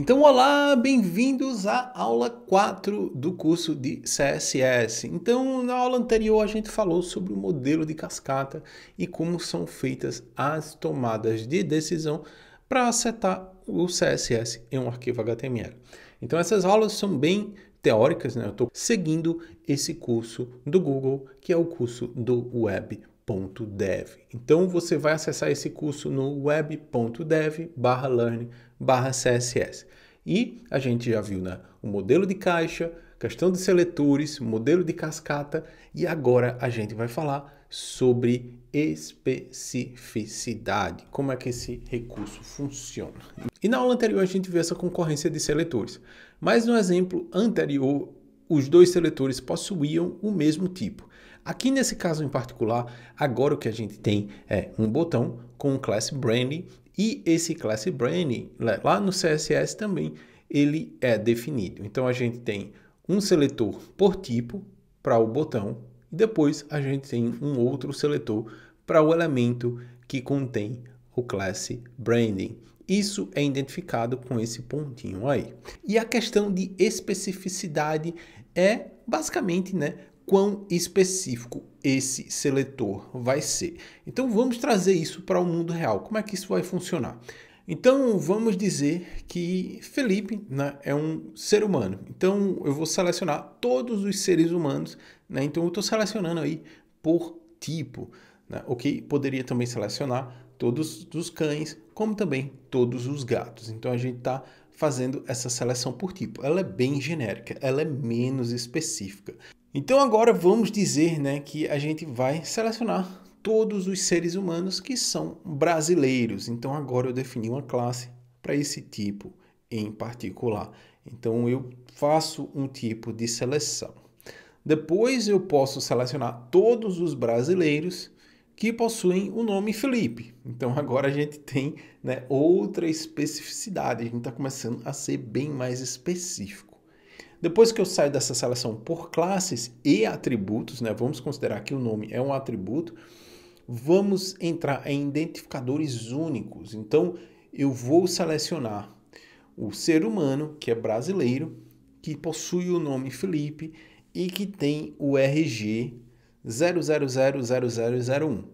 Então, olá, bem-vindos à aula 4 do curso de CSS. Então, na aula anterior a gente falou sobre o modelo de cascata e como são feitas as tomadas de decisão para setar o CSS em um arquivo HTML. Então, essas aulas são bem teóricas, né? Eu estou seguindo esse curso do Google, que é o curso do Web web.dev. Então você vai acessar esse curso no web.dev/learn/css. E a gente já viu né, o modelo de caixa, questão de seletores, modelo de cascata e agora a gente vai falar sobre especificidade, como é que esse recurso funciona. E na aula anterior a gente viu essa concorrência de seletores, mas no exemplo anterior os dois seletores possuíam o mesmo tipo. Aqui nesse caso em particular, agora o que a gente tem é um botão com um class branding e esse class branding lá no CSS também ele é definido. Então a gente tem um seletor por tipo para o botão e depois a gente tem um outro seletor para o elemento que contém o class branding. Isso é identificado com esse pontinho aí. E a questão de especificidade é basicamente, né, quão específico esse seletor vai ser. Então vamos trazer isso para o mundo real. Como é que isso vai funcionar? Então vamos dizer que Felipe né, é um ser humano. Então eu vou selecionar todos os seres humanos. Né? Então eu estou selecionando aí por tipo. Né? Ok, poderia também selecionar todos os cães, como também todos os gatos. Então a gente está fazendo essa seleção por tipo. Ela é bem genérica, ela é menos específica. Então agora vamos dizer né, que a gente vai selecionar todos os seres humanos que são brasileiros. Então agora eu defini uma classe para esse tipo em particular. Então eu faço um tipo de seleção. Depois eu posso selecionar todos os brasileiros que possuem o nome Felipe. Então agora a gente tem né, outra especificidade, a gente está começando a ser bem mais específico. Depois que eu saio dessa seleção por classes e atributos, né, vamos considerar que o nome é um atributo, vamos entrar em identificadores únicos. Então, eu vou selecionar o ser humano, que é brasileiro, que possui o nome Felipe e que tem o RG 0000001.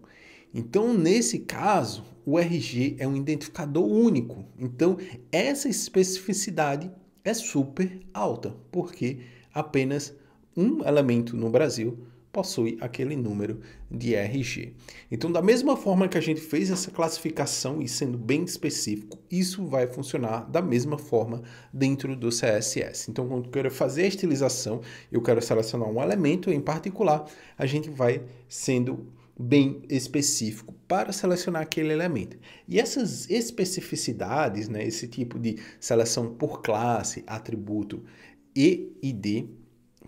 Então, nesse caso, o RG é um identificador único. Então, essa especificidade é super alta, porque apenas um elemento no Brasil possui aquele número de RG. Então, da mesma forma que a gente fez essa classificação e sendo bem específico, isso vai funcionar da mesma forma dentro do CSS. Então, quando eu quero fazer a estilização, eu quero selecionar um elemento em particular, a gente vai sendo bem específico para selecionar aquele elemento. E essas especificidades, né, esse tipo de seleção por classe, atributo e ID,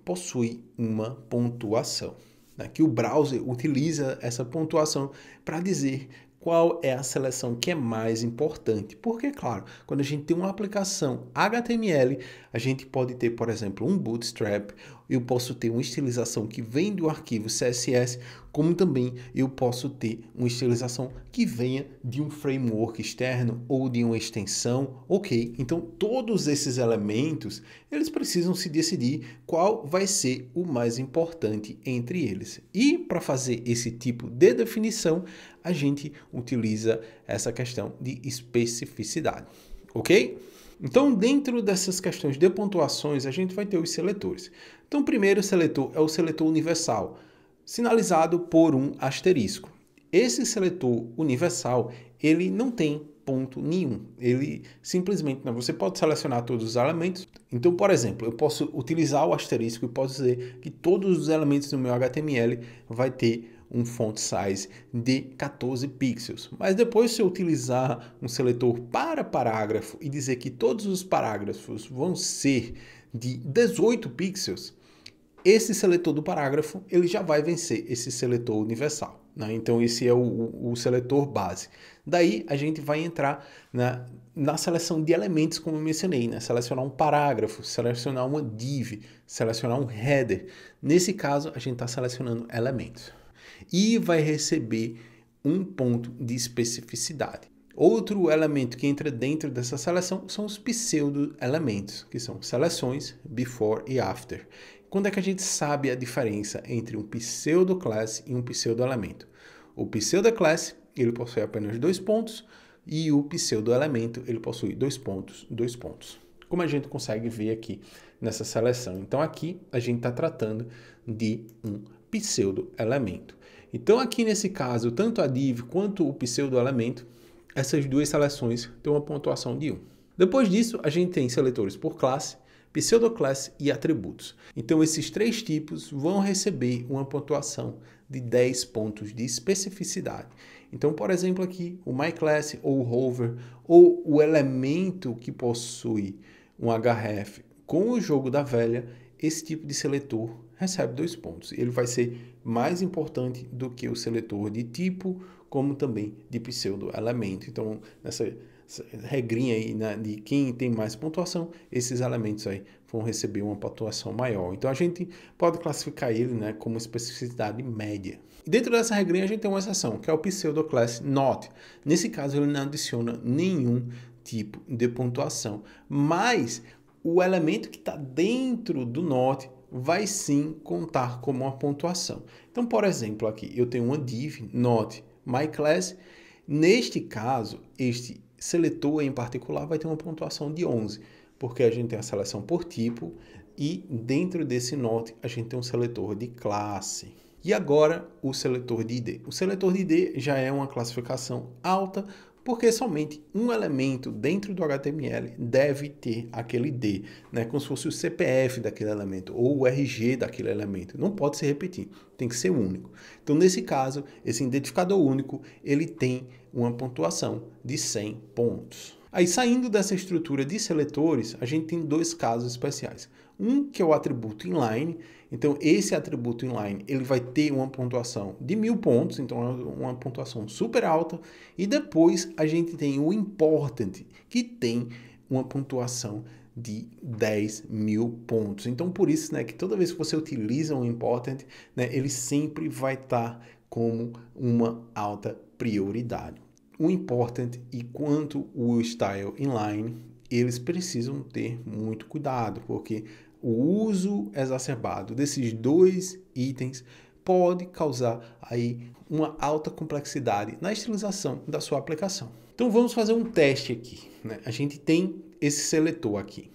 possui uma pontuação. Né, que o browser utiliza essa pontuação para dizer qual é a seleção que é mais importante. Porque, claro, quando a gente tem uma aplicação HTML, a gente pode ter, por exemplo, um Bootstrap eu posso ter uma estilização que vem do arquivo CSS, como também eu posso ter uma estilização que venha de um framework externo ou de uma extensão, ok? Então todos esses elementos, eles precisam se decidir qual vai ser o mais importante entre eles. E para fazer esse tipo de definição, a gente utiliza essa questão de especificidade, ok? Então, dentro dessas questões de pontuações, a gente vai ter os seletores. Então, o primeiro seletor é o seletor universal, sinalizado por um asterisco. Esse seletor universal, ele não tem ponto nenhum. Ele simplesmente, né, você pode selecionar todos os elementos. Então, por exemplo, eu posso utilizar o asterisco e posso dizer que todos os elementos do meu HTML vai ter um font size de 14 pixels. Mas depois, se eu utilizar um seletor para parágrafo e dizer que todos os parágrafos vão ser de 18 pixels, esse seletor do parágrafo ele já vai vencer esse seletor universal. Né? Então, esse é o, o, seletor base. Daí, a gente vai entrar na, na seleção de elementos, como eu mencionei, né? selecionar um parágrafo, selecionar uma div, selecionar um header. Nesse caso, a gente está selecionando elementos e vai receber um ponto de especificidade. Outro elemento que entra dentro dessa seleção são os pseudo-elementos, que são seleções before e after. Quando é que a gente sabe a diferença entre um pseudo-class e um pseudo-elemento? O pseudo-class ele possui apenas dois pontos e o pseudo-elemento ele possui dois pontos, dois pontos. Como a gente consegue ver aqui nessa seleção. Então aqui a gente está tratando de um pseudo elemento. Então, aqui nesse caso, tanto a div quanto o pseudo elemento, essas duas seleções têm uma pontuação de 1. Depois disso, a gente tem seletores por classe, pseudo classe e atributos. Então, esses três tipos vão receber uma pontuação de 10 pontos de especificidade. Então, por exemplo, aqui o myClass ou o hover ou o elemento que possui um href com o jogo da velha, esse tipo de seletor recebe dois pontos. Ele vai ser mais importante do que o seletor de tipo, como também de pseudo-elemento. Então, nessa regrinha aí né, de quem tem mais pontuação, esses elementos aí vão receber uma pontuação maior. Então a gente pode classificar ele né, como especificidade média. E dentro dessa regrinha a gente tem uma exceção, que é o pseudoclass not. Nesse caso ele não adiciona nenhum tipo de pontuação, mas o elemento que está dentro do not vai sim contar como uma pontuação. Então, por exemplo, aqui eu tenho uma div not my class. Neste caso, este seletor em particular vai ter uma pontuação de 11, porque a gente tem a seleção por tipo e dentro desse not a gente tem um seletor de classe. E agora o seletor de ID. O seletor de ID já é uma classificação alta porque somente um elemento dentro do HTML deve ter aquele D, né? como se fosse o CPF daquele elemento ou o RG daquele elemento. Não pode se repetir, tem que ser único. Então, nesse caso, esse identificador único ele tem uma pontuação de 100 pontos. Aí, saindo dessa estrutura de seletores, a gente tem dois casos especiais. Um que é o atributo inline, então esse atributo inline ele vai ter uma pontuação de mil pontos, então é uma pontuação super alta. E depois a gente tem o important, que tem uma pontuação de 10 mil pontos. Então por isso né, que toda vez que você utiliza um important, né, ele sempre vai estar tá como uma alta prioridade. O important e quanto o style inline eles precisam ter muito cuidado, porque o uso exacerbado desses dois itens pode causar aí uma alta complexidade na estilização da sua aplicação. Então vamos fazer um teste aqui. Né? A gente tem esse seletor aqui.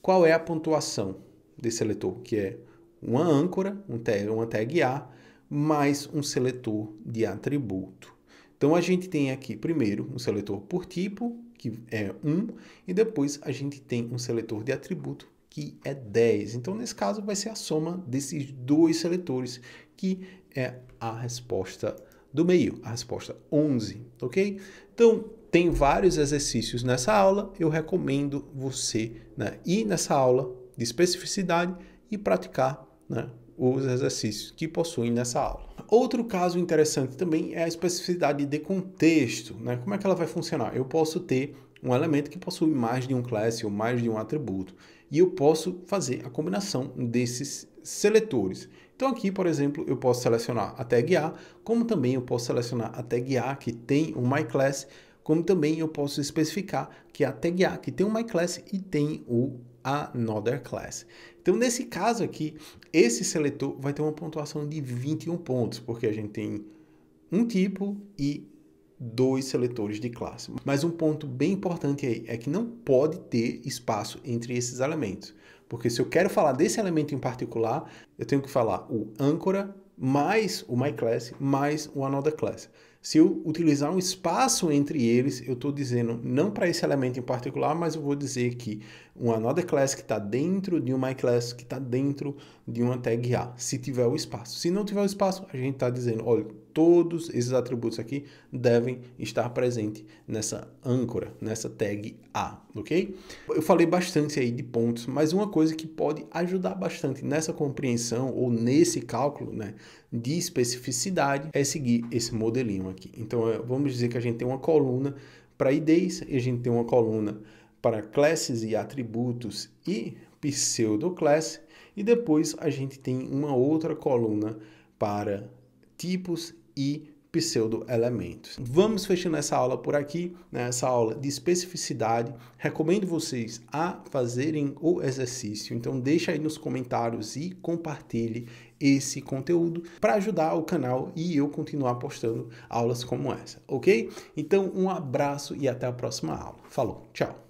Qual é a pontuação desse seletor? Que é uma âncora, um tag, uma tag A, mais um seletor de atributo. Então a gente tem aqui primeiro um seletor por tipo, que é 1, e depois a gente tem um seletor de atributo, que é 10. Então, nesse caso, vai ser a soma desses dois seletores, que é a resposta do meio, a resposta 11, ok? Então, tem vários exercícios nessa aula, eu recomendo você né, ir nessa aula de especificidade e praticar né, os exercícios que possuem nessa aula. Outro caso interessante também é a especificidade de contexto. Né? Como é que ela vai funcionar? Eu posso ter um elemento que possui mais de um classe ou mais de um atributo e eu posso fazer a combinação desses seletores. Então aqui, por exemplo, eu posso selecionar a tag A, como também eu posso selecionar a tag A que tem o my MyClass, como também eu posso especificar que a tag A que tem o my MyClass e tem o Another Class. Então, nesse caso aqui, esse seletor vai ter uma pontuação de 21 pontos, porque a gente tem um tipo e dois seletores de classe. Mas um ponto bem importante aí é que não pode ter espaço entre esses elementos. Porque se eu quero falar desse elemento em particular, eu tenho que falar o âncora mais o myClass mais o another class. Se eu utilizar um espaço entre eles, eu estou dizendo não para esse elemento em particular, mas eu vou dizer que uma another class que está dentro de uma class que está dentro de uma tag A, se tiver o espaço. Se não tiver o espaço, a gente está dizendo, olha, todos esses atributos aqui devem estar presentes nessa âncora, nessa tag A, ok? Eu falei bastante aí de pontos, mas uma coisa que pode ajudar bastante nessa compreensão ou nesse cálculo né, de especificidade é seguir esse modelinho aqui. Então, é, vamos dizer que a gente tem uma coluna para IDs e a gente tem uma coluna para classes e atributos e pseudoclass, e depois a gente tem uma outra coluna para tipos e pseudoelementos. Vamos fechando essa aula por aqui, né? essa aula de especificidade. Recomendo vocês a fazerem o exercício, então deixa aí nos comentários e compartilhe esse conteúdo para ajudar o canal e eu continuar postando aulas como essa, ok? Então um abraço e até a próxima aula. Falou, tchau!